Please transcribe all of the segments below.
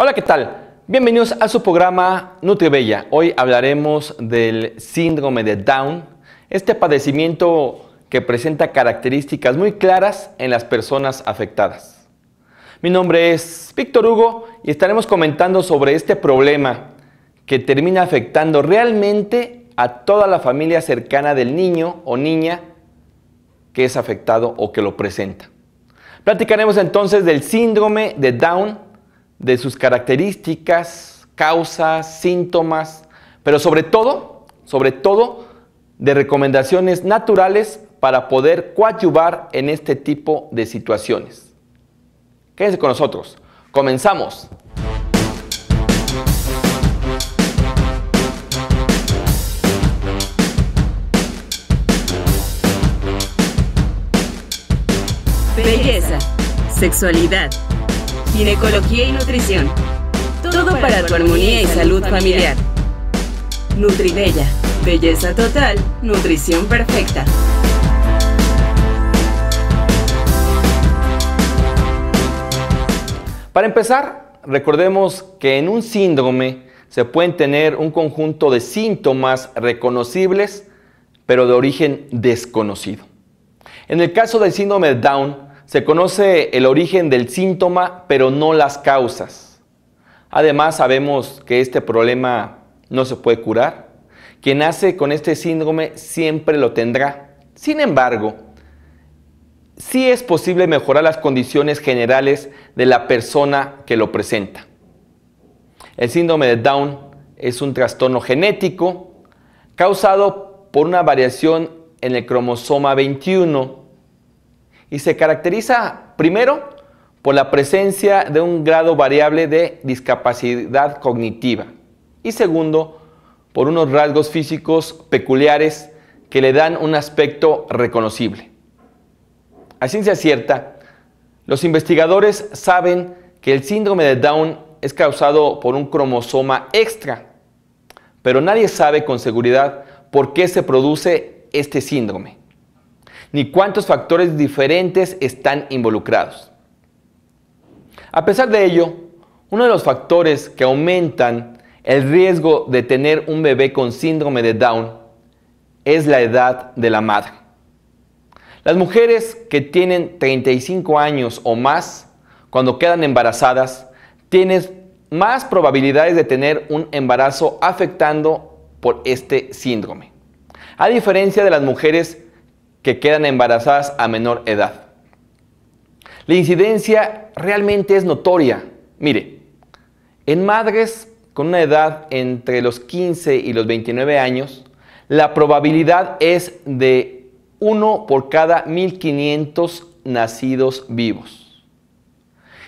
Hola, ¿qué tal? Bienvenidos a su programa NutriBella. Hoy hablaremos del síndrome de Down, este padecimiento que presenta características muy claras en las personas afectadas. Mi nombre es Víctor Hugo y estaremos comentando sobre este problema que termina afectando realmente a toda la familia cercana del niño o niña que es afectado o que lo presenta. Platicaremos entonces del síndrome de Down de sus características, causas, síntomas, pero sobre todo, sobre todo, de recomendaciones naturales para poder coadyuvar en este tipo de situaciones. Quédense con nosotros. Comenzamos. Belleza, sexualidad ginecología y nutrición. Todo para tu armonía y salud familiar. Nutribella, belleza total, nutrición perfecta. Para empezar, recordemos que en un síndrome se pueden tener un conjunto de síntomas reconocibles, pero de origen desconocido. En el caso del síndrome Down, se conoce el origen del síntoma, pero no las causas. Además, sabemos que este problema no se puede curar. Quien nace con este síndrome siempre lo tendrá. Sin embargo, sí es posible mejorar las condiciones generales de la persona que lo presenta. El síndrome de Down es un trastorno genético causado por una variación en el cromosoma 21 y se caracteriza primero por la presencia de un grado variable de discapacidad cognitiva y segundo por unos rasgos físicos peculiares que le dan un aspecto reconocible. A ciencia cierta, los investigadores saben que el síndrome de Down es causado por un cromosoma extra, pero nadie sabe con seguridad por qué se produce este síndrome ni cuántos factores diferentes están involucrados. A pesar de ello, uno de los factores que aumentan el riesgo de tener un bebé con síndrome de Down es la edad de la madre. Las mujeres que tienen 35 años o más, cuando quedan embarazadas, tienen más probabilidades de tener un embarazo afectando por este síndrome. A diferencia de las mujeres que quedan embarazadas a menor edad. La incidencia realmente es notoria. Mire, en madres con una edad entre los 15 y los 29 años, la probabilidad es de 1 por cada 1.500 nacidos vivos.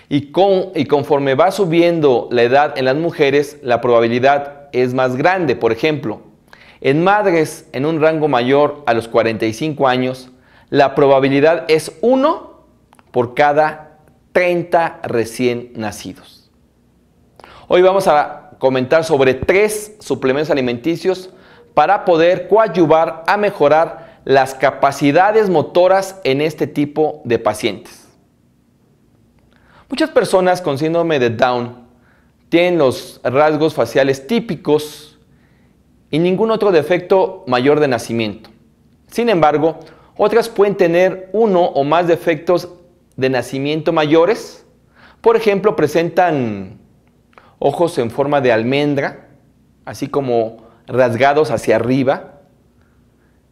Y, con, y, conforme va subiendo la edad en las mujeres, la probabilidad es más grande. Por ejemplo, en madres en un rango mayor a los 45 años, la probabilidad es 1 por cada 30 recién nacidos. Hoy vamos a comentar sobre tres suplementos alimenticios para poder coadyuvar a mejorar las capacidades motoras en este tipo de pacientes. Muchas personas con síndrome de Down tienen los rasgos faciales típicos y ningún otro defecto mayor de nacimiento. Sin embargo, otras pueden tener uno o más defectos de nacimiento mayores. Por ejemplo, presentan ojos en forma de almendra, así como rasgados hacia arriba.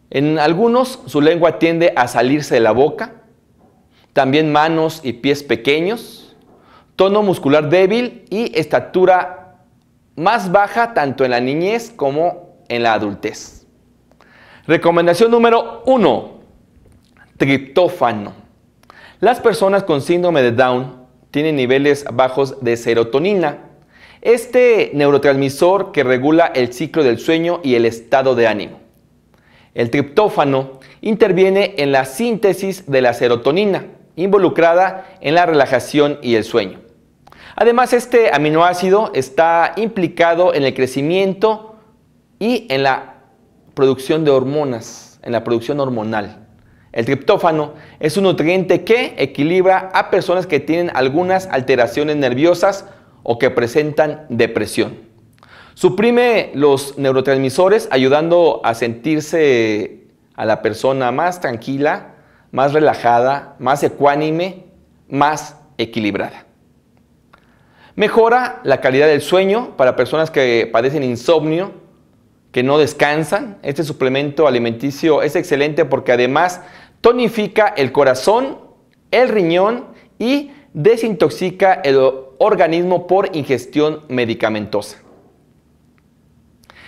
En algunos su lengua tiende a salirse de la boca, también manos y pies pequeños, tono muscular débil y estatura más baja tanto en la niñez como en en la adultez. Recomendación número 1. Triptófano. Las personas con síndrome de Down tienen niveles bajos de serotonina. Este neurotransmisor que regula el ciclo del sueño y el estado de ánimo. El triptófano interviene en la síntesis de la serotonina, involucrada en la relajación y el sueño. Además, este aminoácido está implicado en el crecimiento y en la producción de hormonas, en la producción hormonal. El triptófano es un nutriente que equilibra a personas que tienen algunas alteraciones nerviosas o que presentan depresión. Suprime los neurotransmisores ayudando a sentirse a la persona más tranquila, más relajada, más ecuánime, más equilibrada. Mejora la calidad del sueño para personas que padecen insomnio que no descansan. Este suplemento alimenticio es excelente porque además tonifica el corazón, el riñón y desintoxica el organismo por ingestión medicamentosa.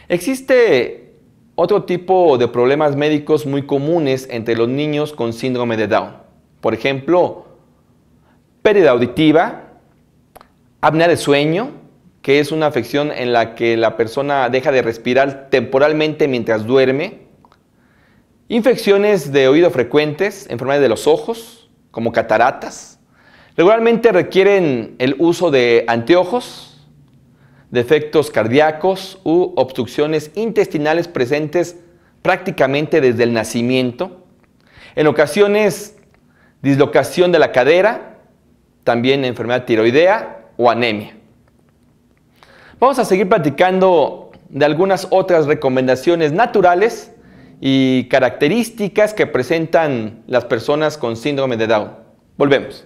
Existe otro tipo de problemas médicos muy comunes entre los niños con síndrome de Down. Por ejemplo, pérdida auditiva, apnea de sueño, que es una afección en la que la persona deja de respirar temporalmente mientras duerme, infecciones de oído frecuentes, enfermedades de los ojos, como cataratas, regularmente requieren el uso de anteojos, defectos cardíacos u obstrucciones intestinales presentes prácticamente desde el nacimiento, en ocasiones dislocación de la cadera, también enfermedad tiroidea o anemia. Vamos a seguir platicando de algunas otras recomendaciones naturales y características que presentan las personas con síndrome de Down. Volvemos.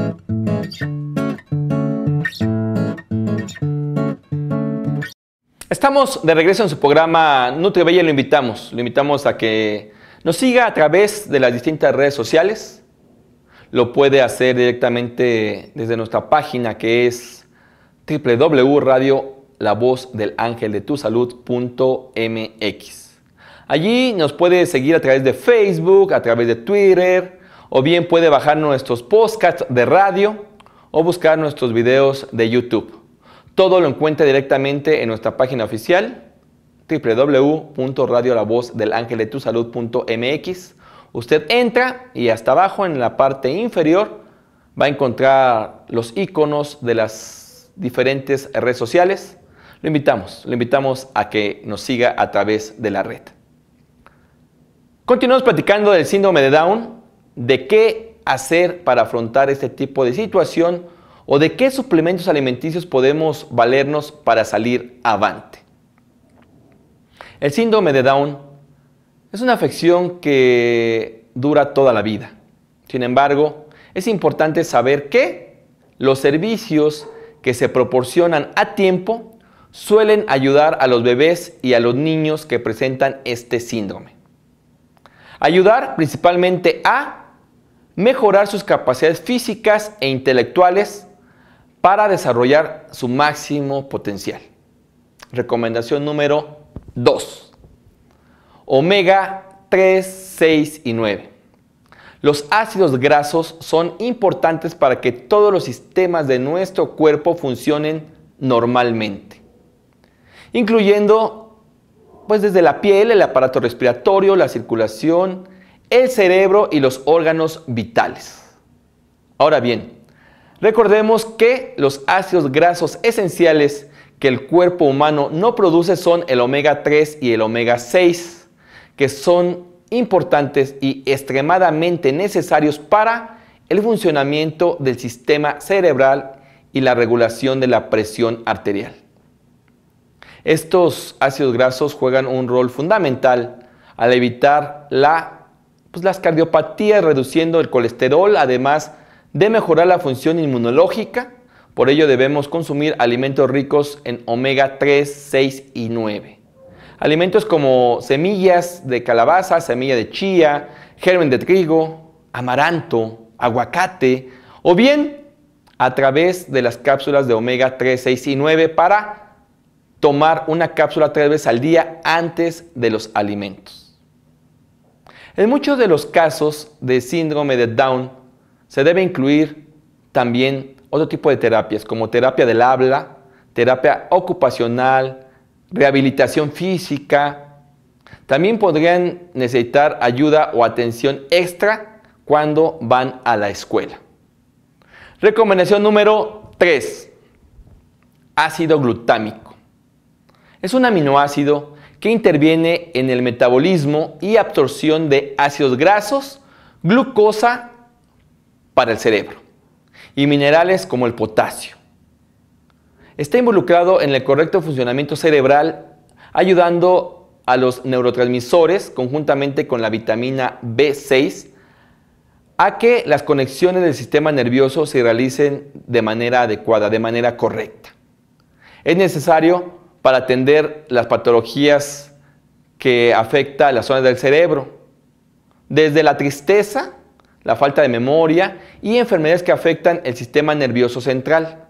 Estamos de regreso en su programa NutriBella lo invitamos. Lo invitamos a que nos siga a través de las distintas redes sociales. Lo puede hacer directamente desde nuestra página que es salud.mx. Allí nos puede seguir a través de Facebook, a través de Twitter, o bien puede bajar nuestros podcasts de radio o buscar nuestros videos de YouTube. Todo lo encuentra directamente en nuestra página oficial www.radiolavozdelangeldetusalud.mx. Usted entra y hasta abajo en la parte inferior va a encontrar los iconos de las diferentes redes sociales. Lo invitamos, lo invitamos a que nos siga a través de la red. Continuamos platicando del síndrome de Down, de qué hacer para afrontar este tipo de situación o de qué suplementos alimenticios podemos valernos para salir avante. El síndrome de Down es una afección que dura toda la vida. Sin embargo, es importante saber que los servicios que se proporcionan a tiempo suelen ayudar a los bebés y a los niños que presentan este síndrome. Ayudar principalmente a mejorar sus capacidades físicas e intelectuales, para desarrollar su máximo potencial. Recomendación número 2. Omega 3, 6 y 9. Los ácidos grasos son importantes para que todos los sistemas de nuestro cuerpo funcionen normalmente, incluyendo pues desde la piel, el aparato respiratorio, la circulación, el cerebro y los órganos vitales. Ahora bien, Recordemos que los ácidos grasos esenciales que el cuerpo humano no produce son el omega 3 y el omega 6, que son importantes y extremadamente necesarios para el funcionamiento del sistema cerebral y la regulación de la presión arterial. Estos ácidos grasos juegan un rol fundamental al evitar la, pues, las cardiopatías, reduciendo el colesterol, además de mejorar la función inmunológica. Por ello debemos consumir alimentos ricos en omega 3, 6 y 9. Alimentos como semillas de calabaza, semilla de chía, germen de trigo, amaranto, aguacate o bien a través de las cápsulas de omega 3, 6 y 9 para tomar una cápsula tres veces al día antes de los alimentos. En muchos de los casos de síndrome de Down, se debe incluir también otro tipo de terapias, como terapia del habla, terapia ocupacional, rehabilitación física. También podrían necesitar ayuda o atención extra cuando van a la escuela. Recomendación número 3. Ácido glutámico. Es un aminoácido que interviene en el metabolismo y absorción de ácidos grasos, glucosa para el cerebro y minerales como el potasio. Está involucrado en el correcto funcionamiento cerebral, ayudando a los neurotransmisores conjuntamente con la vitamina B6 a que las conexiones del sistema nervioso se realicen de manera adecuada, de manera correcta. Es necesario para atender las patologías que afectan las zonas del cerebro, desde la tristeza la falta de memoria y enfermedades que afectan el sistema nervioso central.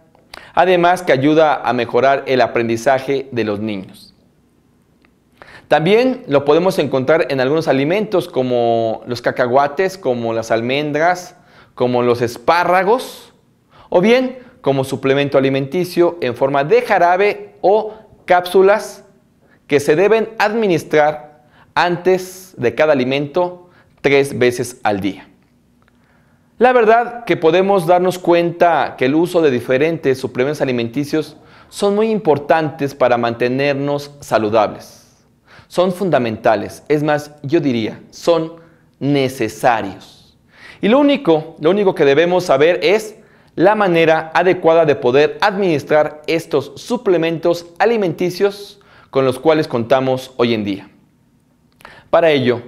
Además que ayuda a mejorar el aprendizaje de los niños. También lo podemos encontrar en algunos alimentos como los cacahuates, como las almendras, como los espárragos o bien como suplemento alimenticio en forma de jarabe o cápsulas que se deben administrar antes de cada alimento tres veces al día. La verdad que podemos darnos cuenta que el uso de diferentes suplementos alimenticios son muy importantes para mantenernos saludables. Son fundamentales, es más, yo diría, son necesarios. Y lo único, lo único que debemos saber es la manera adecuada de poder administrar estos suplementos alimenticios con los cuales contamos hoy en día. Para ello,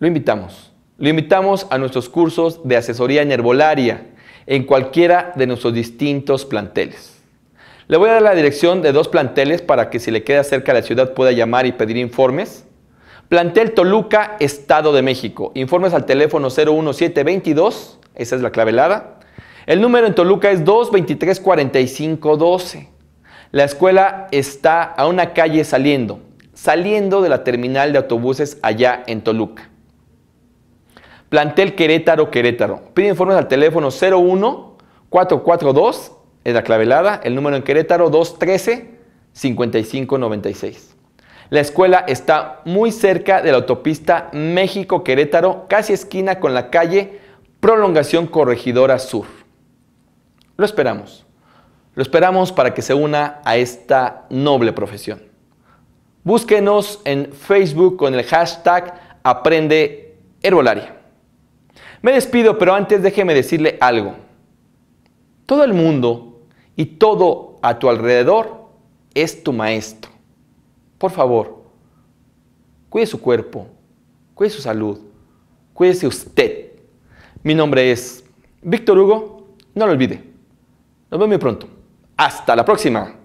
lo invitamos lo invitamos a nuestros cursos de asesoría en herbolaria en cualquiera de nuestros distintos planteles. Le voy a dar la dirección de dos planteles para que si le queda cerca a la ciudad pueda llamar y pedir informes. Plantel Toluca, Estado de México. Informes al teléfono 01722, esa es la clavelada. El número en Toluca es 2234512. La escuela está a una calle saliendo, saliendo de la terminal de autobuses allá en Toluca. Plantel Querétaro, Querétaro. Pide informes al teléfono 01 442, es la clavelada, el número en Querétaro 213 5596. La escuela está muy cerca de la autopista México-Querétaro, casi esquina con la calle Prolongación Corregidora Sur. Lo esperamos. Lo esperamos para que se una a esta noble profesión. Búsquenos en Facebook con el hashtag Aprende Herbolaria. Me despido, pero antes déjeme decirle algo. Todo el mundo y todo a tu alrededor es tu maestro. Por favor, cuide su cuerpo, cuide su salud, cuídese usted. Mi nombre es Víctor Hugo, no lo olvide. Nos vemos muy pronto. Hasta la próxima.